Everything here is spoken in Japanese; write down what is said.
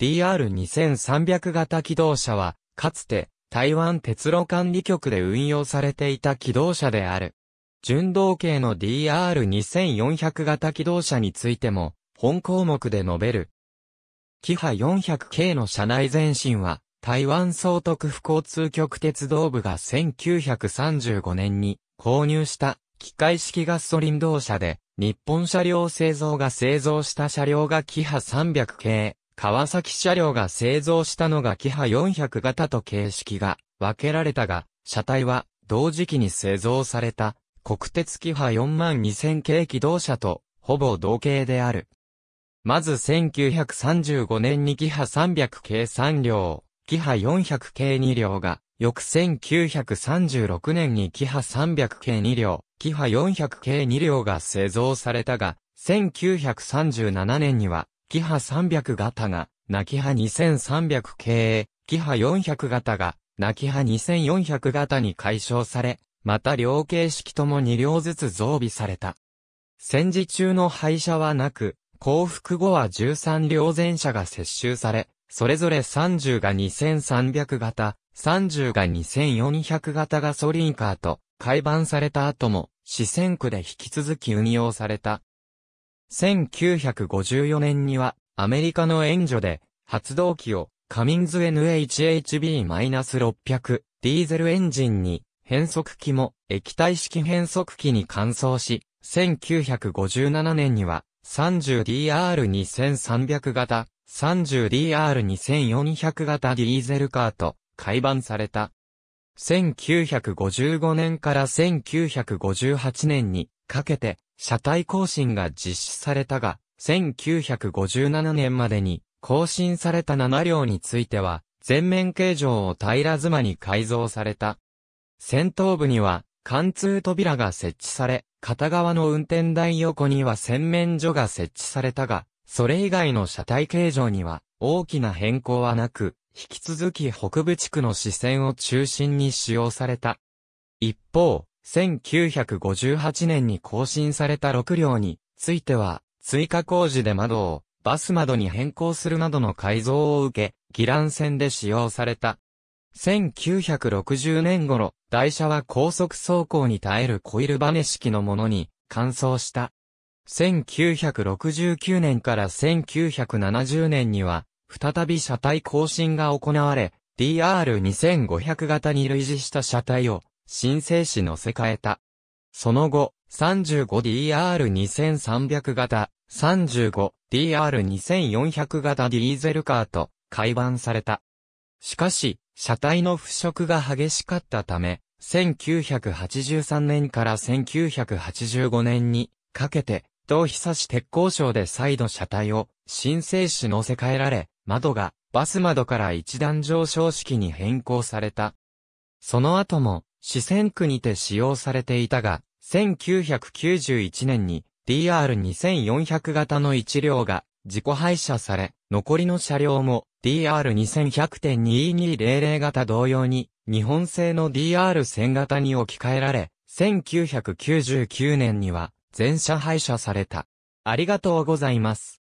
DR2300 型機動車は、かつて、台湾鉄路管理局で運用されていた機動車である。純動系の DR2400 型機動車についても、本項目で述べる。キハ400系の車内前身は、台湾総督府交通局鉄道部が1935年に購入した機械式ガソリン動車で、日本車両製造が製造した車両がキハ300系。川崎車両が製造したのがキハ400型と形式が分けられたが、車体は同時期に製造された国鉄キハ42000系機動車とほぼ同型である。まず1935年にキハ300系3両、キハ400系2両が、翌1936年にキハ300系2両、キハ400系2両が製造されたが、1937年にはキハ300型が、ナキハ2300系、キハ400型が、ナキハ2400型に解消され、また両形式とも2両ずつ増備された。戦時中の廃車はなく、降伏後は13両全車が接収され、それぞれ30が2300型、30が2400型ガソリンカーと、改版された後も、四川区で引き続き運用された。1954年には、アメリカの援助で、発動機を、カミンズ NHHB-600 ディーゼルエンジンに、変速機も液体式変速機に換装し、1957年には 30DR2300 型、30DR2400 型ディーゼルカーと、改版された。1955年から1958年にかけて車体更新が実施されたが、1957年までに更新された7両については、全面形状を平ら妻に改造された。先頭部には、貫通扉が設置され、片側の運転台横には洗面所が設置されたが、それ以外の車体形状には大きな変更はなく、引き続き北部地区の視線を中心に使用された。一方、1958年に更新された6両については、追加工事で窓をバス窓に変更するなどの改造を受け、議ン線で使用された。1960年頃、台車は高速走行に耐えるコイルバネ式のものに換装した。1969年から1970年には、再び車体更新が行われ、DR2500 型に類似した車体を新生乗せ替えた。その後、35DR2300 型、35DR2400 型ディーゼルカーと、改版された。しかし、車体の腐食が激しかったため、1983年から1985年にかけて、同差し鉄工省で再度車体を新生種乗せ替えられ、窓がバス窓から一段上昇式に変更された。その後も四川区にて使用されていたが、1991年に DR2400 型の1両が自己廃車され、残りの車両も DR2100.2200 型同様に日本製の DR1000 型に置き換えられ、1999年には全車廃車された。ありがとうございます。